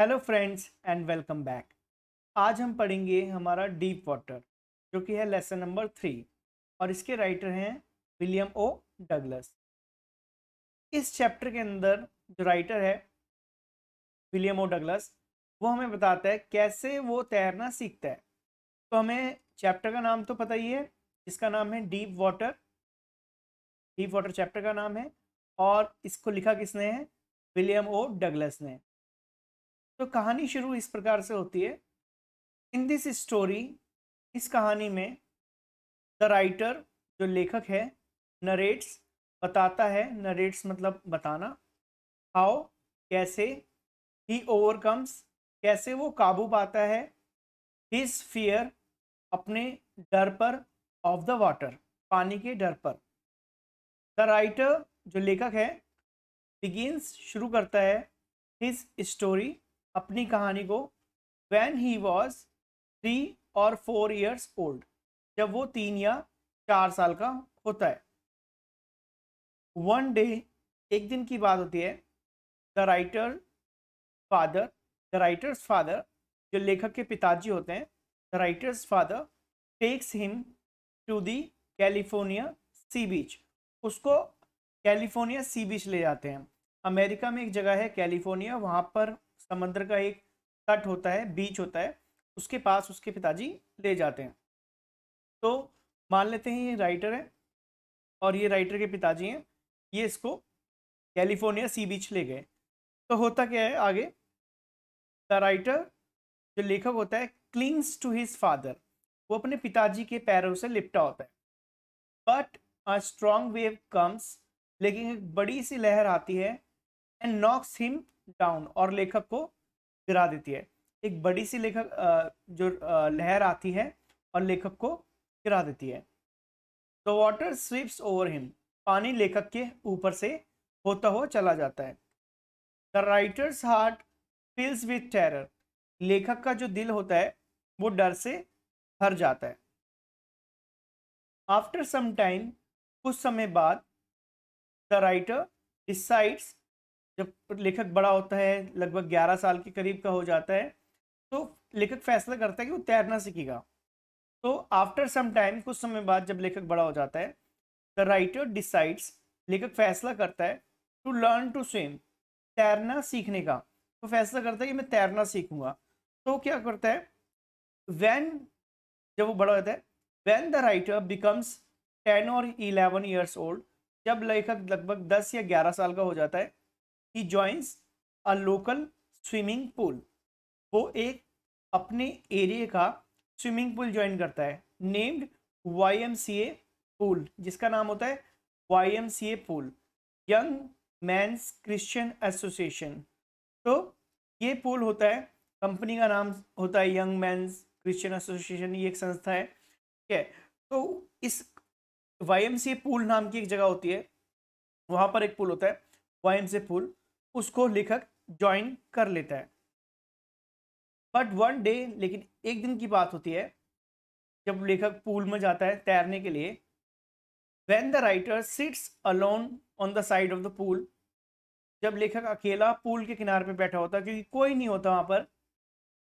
hello friends and welcome back आज हम पढ़ेंगे हमारा डीप वाटर जो कि है लेसन नंबर थ्री और इसके राइटर हैं विलियम ओ डगलस इस चैप्टर के अंदर जो राइटर है विलियम ओ डगलस वो हमें बताता है कैसे वो तैरना सीखता है तो हमें चैप्टर का नाम तो पता ही है इसका नाम है deep water deep water chapter का नाम है और इसको लिखा किसने है विलियम ओ डगलस ने तो कहानी शुरू इस प्रकार से होती है इन दिस स्टोरी इस कहानी में द राइटर जो लेखक है नरेट्स बताता है नरेट्स मतलब बताना हाउ कैसे ही ओवरकम्स कैसे वो काबू पाता है हिज फियर अपने डर पर ऑफ द वाटर पानी के डर पर द राइटर जो लेखक है बिगिन शुरू करता है हिज स्टोरी अपनी कहानी को वैन ही वॉज थ्री और फोर ईयर्स ओल्ड जब वो तीन या चार साल का होता है वन डे एक दिन की बात होती है the writer father the writer's father जो लेखक के पिताजी होते हैं the writer's father takes him to the California sea beach उसको कैलिफोर्निया सी बीच ले जाते हैं अमेरिका में एक जगह है कैलिफोर्निया वहाँ पर समंदर का एक तट होता है बीच होता है उसके पास उसके पिताजी ले जाते हैं तो मान लेते हैं ये राइटर है और ये राइटर के पिताजी हैं ये इसको कैलिफोर्निया सी बीच ले गए तो होता क्या है आगे द राइटर जो लेखक होता है क्लिंग्स टू हिज फादर वो अपने पिताजी के पैरों से लिपटा होता है but a strong wave comes लेकिन एक बड़ी सी लहर आती है एंड नॉक्स हिम डाउन और लेखक को गिरा देती है एक बड़ी सी लेखक जो लहर आती है और लेखक को गिरा देती है the water sweeps over him पानी लेखक के ऊपर से होता हुआ चला जाता है the writer's heart fills with terror लेखक का जो दिल होता है वो डर से भर जाता है आफ्टर सम टाइम कुछ समय बाद द राइटर डिसाइड्स जब लेखक बड़ा होता है लगभग ग्यारह साल के करीब का हो जाता है तो लेखक फैसला करता है कि वो तैरना सीखेगा तो आफ्टर सम टाइम कुछ समय बाद जब लेखक बड़ा हो जाता है द राइटर डिसाइड्स लेखक फैसला करता है टू लर्न टू स्विम तैरना सीखने का तो फैसला करता है कि मैं तैरना सीखूंगा तो क्या करता है वैन जब वो बड़ा होता है when the writer becomes ten और इलेवन ईयर्स ओल्ड जब लेखक लगभग दस या ग्यारह साल का हो जाता है he joins a local swimming pool वो एक अपने एरिए का स्विमिंग पूल ज्वाइन करता है named Y M C A pool जिसका नाम होता है Y M C A pool young men's Christian association तो ये पूल होता है कंपनी का नाम होता है यंग मैंस क्रिश्चियन एसोसिएशन ये एक संस्था है ठीक है तो इस Y M C A pool नाम की एक जगह होती है वहाँ पर एक पूल होता है वाई एम सी पूल उसको लेखक ज्वाइन कर लेता है बट वन डे लेकिन एक दिन की बात होती है जब लेखक पूल में जाता है तैरने के लिए when the writer sits alone on the side of the pool जब लेखक अकेला पूल के किनारे पे बैठा होता क्योंकि कोई नहीं होता वहाँ पर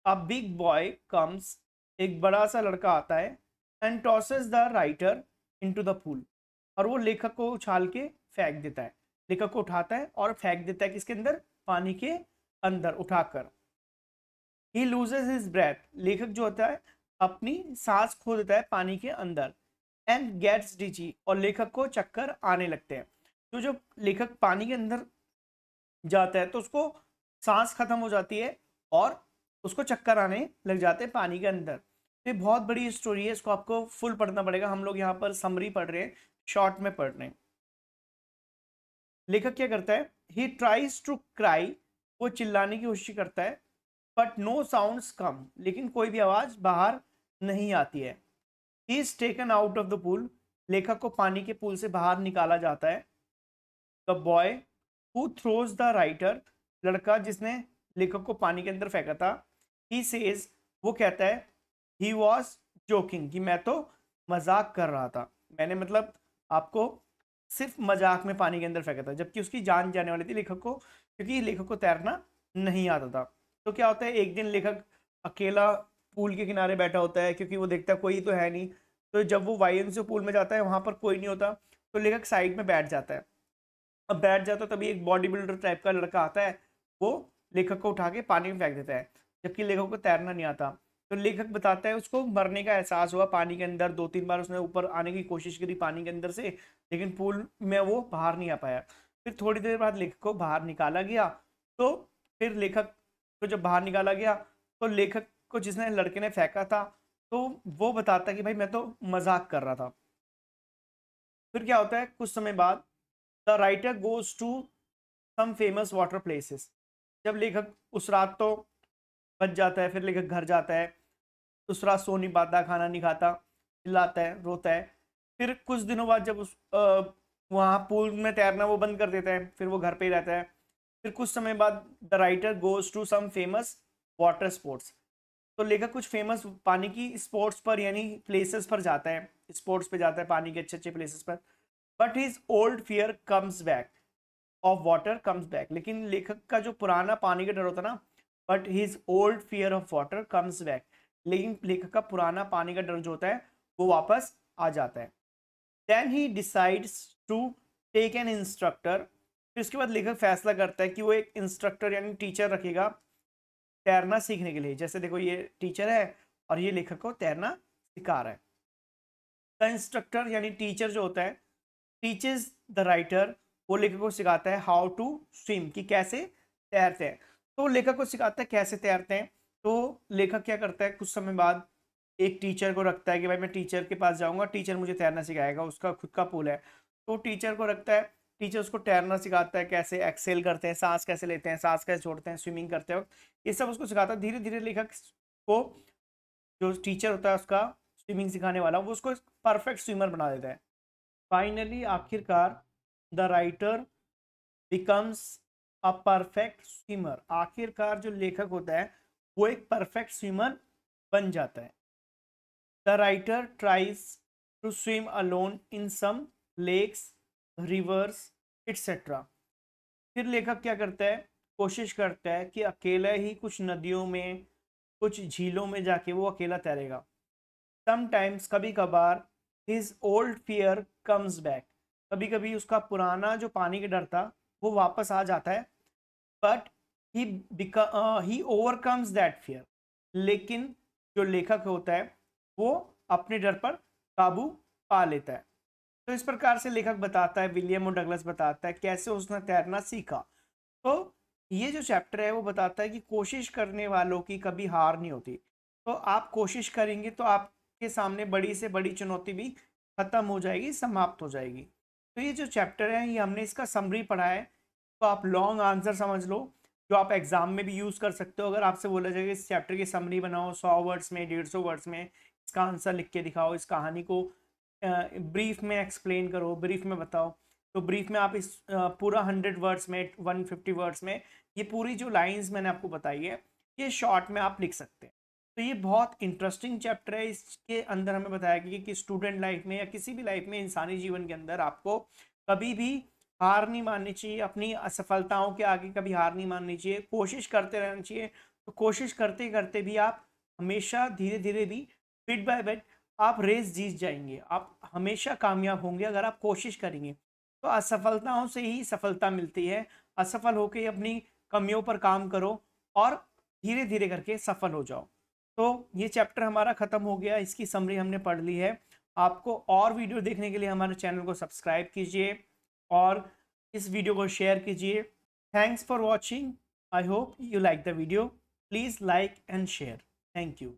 अ बिग बॉय कम्स एक बड़ा सा लड़का आता है and tosses the writer into the pool और वो लेखक को उछाल के फेंक देता है लेखक को उठाता है और फेंक देता है किसके अंदर पानी के अंदर उठाकर ही लूजेज हिज ब्रेथ लेखक जो होता है अपनी सांस खो देता है पानी के अंदर एंड गेट्स डीजी और लेखक को चक्कर आने लगते हैं तो जो लेखक पानी के अंदर जाता है तो उसको सांस खत्म हो जाती है और उसको चक्कर आने लग जाते हैं पानी के अंदर तो ये बहुत बड़ी स्टोरी है इसको आपको फुल पढ़ना पड़ेगा हम लोग यहाँ पर समरी पढ़ रहे हैं शॉर्ट में पढ़ रहे हैं लेखक क्या करता है ही ट्राइज टू क्राई वो चिल्लाने की कोशिश करता है बट नो साउंड कम लेकिन कोई भी आवाज़ बाहर नहीं आती है he is taken out of the pool लेखक को पानी के पुल से बाहर निकाला जाता है the boy who throws the writer लड़का जिसने लेखक को पानी के अंदर फेंका था ही सेज वो कहता है ही वॉज जोकिंग कि मैं तो मजाक कर रहा था मैंने मतलब आपको सिर्फ मजाक में पानी के अंदर फेंका था जबकि उसकी जान जाने वाली थी लेखक को क्योंकि लेखक को तैरना नहीं आता था तो क्या होता है एक दिन लेखक अकेला पूल के किनारे बैठा होता है क्योंकि वो देखता है कोई तो है नहीं तो जब वो वाई पूल में जाता है वहाँ पर कोई नहीं होता तो लेखक साइड में बैठ जाता है अब बैठ जाता है तभी एक बॉडी बिल्डर टाइप का लड़का आता है वो लेखक को उठा के पानी में फेंक देता है जबकि लेखक को तैरना नहीं आता तो लेखक बताता है उसको मरने का एहसास हुआ पानी के अंदर दो तीन बार उसने ऊपर आने की कोशिश करी पानी के अंदर से लेकिन पूल में वो बाहर नहीं आ पाया फिर थोड़ी देर बाद लेखक को बाहर निकाला गया तो फिर लेखक को जब बाहर निकाला गया तो लेखक को जिसने लड़के ने फेंका था तो वो बताता कि भाई मैं तो मजाक कर रहा था फिर क्या होता है कुछ समय बाद the writer goes to some famous water places जब लेखक उस रात तो बच जाता है फिर लेखक घर जाता है दूसरा सो नहीं पाता खाना नहीं खाता चिल्लाता है रोता है फिर कुछ दिनों बाद जब उस वहाँ पूल में तैरना वो बंद कर देता है फिर वो घर पे ही रहता है फिर कुछ समय बाद the writer goes to some famous water sports तो लेखक कुछ फेमस पानी की स्पोर्ट्स पर यानी प्लेसेस पर जाता है स्पोर्ट्स पे जाता है पानी के अच्छे अच्छे प्लेसेस पर but his old fear comes back of water comes back लेकिन लेखक का जो पुराना पानी का डर होता ना but his old fear of water comes back लेकिन लेखक का पुराना पानी का डर जो होता है वो वापस आ जाता है then he decides to take an instructor फिर उसके बाद लेखक फैसला करता है कि वो एक इंस्ट्रक्टर यानी टीचर रखेगा तैरना सीखने के लिए जैसे देखो ये टीचर है और ये लेखक को तैरना सिखा रहा है द इंस्ट्रक्टर यानी टीचर जो होता है टीचेज द राइटर वो लेखक को सिखाता है हाउ टू स्विम कि कैसे तैरते हैं तो लेखक को सिखाता है कैसे तैरते हैं तो लेखक क्या करता है कुछ समय बाद एक टीचर को रखता है कि भाई मैं टीचर के पास जाऊंगा टीचर मुझे तैरना सिखाएगा उसका खुद का पुल है तो टीचर को रखता है टीचर उसको तैरना सिखाता है कैसे एक्सेल करते हैं सांस कैसे लेते हैं सांस कैसे छोड़ते हैं स्विमिंग करते वक्त ये सब उसको सिखाता है धीरे धीरे लेखक को जो टीचर होता है उसका स्विमिंग सिखाने वाला वो उसको परफेक्ट स्विमर बना देता है फाइनली आखिरकार the writer becomes a perfect swimmer आखिरकार जो लेखक होता है वो एक परफेक्ट स्विमर बन जाता है the writer tries to swim alone in some lakes rivers etcetera फिर लेखक क्या करता है कोशिश करता है कि अकेला ही कुछ नदियों में कुछ झीलों में जाके वो अकेला तैरेगा समटाइम्स कभी कभार his old fear comes back कभी कभी उसका पुराना जो पानी के डर था वो वापस आ जाता है but he he overcomes that fear लेकिन जो लेखक होता है वो अपने डर पर काबू पा लेता है तो इस प्रकार से लेखक बताता है विलियम और डगलस बताता है कैसे उसने तैरना सीखा तो ये जो चैप्टर है वो बताता है कि कोशिश करने वालों की कभी हार नहीं होती तो आप कोशिश करेंगे तो आपके सामने बड़ी से बड़ी चुनौती भी खत्म हो जाएगी समाप्त हो जाएगी तो ये जो चैप्टर है ये हमने इसका समरी पढ़ा है तो आप लॉन्ग आंसर समझ लो जो आप एग्जाम में भी यूज़ कर सकते हो अगर आपसे बोला कि इस चैप्टर की समरी बनाओ सौ वर्ड्स में डेढ़ सौ वर्ड्स में इसका आंसर लिख के दिखाओ इस कहानी को ब्रीफ में एक्सप्लेन करो ब्रीफ में बताओ तो ब्रीफ में आप इस पूरा हंड्रेड वर्ड्स में वन फिफ्टी वर्ड्स में ये पूरी जो लाइन्स मैंने आपको बताई है ये शॉर्ट में आप लिख सकते हैं तो ये बहुत इंटरेस्टिंग चैप्टर है इसके अंदर हमें बताया गया कि स्टूडेंट लाइफ में या किसी भी लाइफ में इंसानी जीवन के अंदर आपको कभी भी हार नहीं माननी चाहिए अपनी असफलताओं के आगे कभी हार नहीं माननी चाहिए कोशिश करते रहना चाहिए तो कोशिश करते करते भी आप हमेशा धीरे धीरे भी बिट बाय बिट आप रेस जीत जाएंगे आप हमेशा कामयाब होंगे अगर आप कोशिश करेंगे तो असफलताओं से ही सफलता मिलती है असफल होकर अपनी कमियों पर काम करो और धीरे धीरे करके सफल हो जाओ तो ये चैप्टर हमारा ख़त्म हो गया इसकी समरी हमने पढ़ ली है आपको और वीडियो देखने के लिए हमारे चैनल को सब्सक्राइब कीजिए और इस वीडियो को शेयर कीजिए thanks for watching I hope you like the video please like and share thank you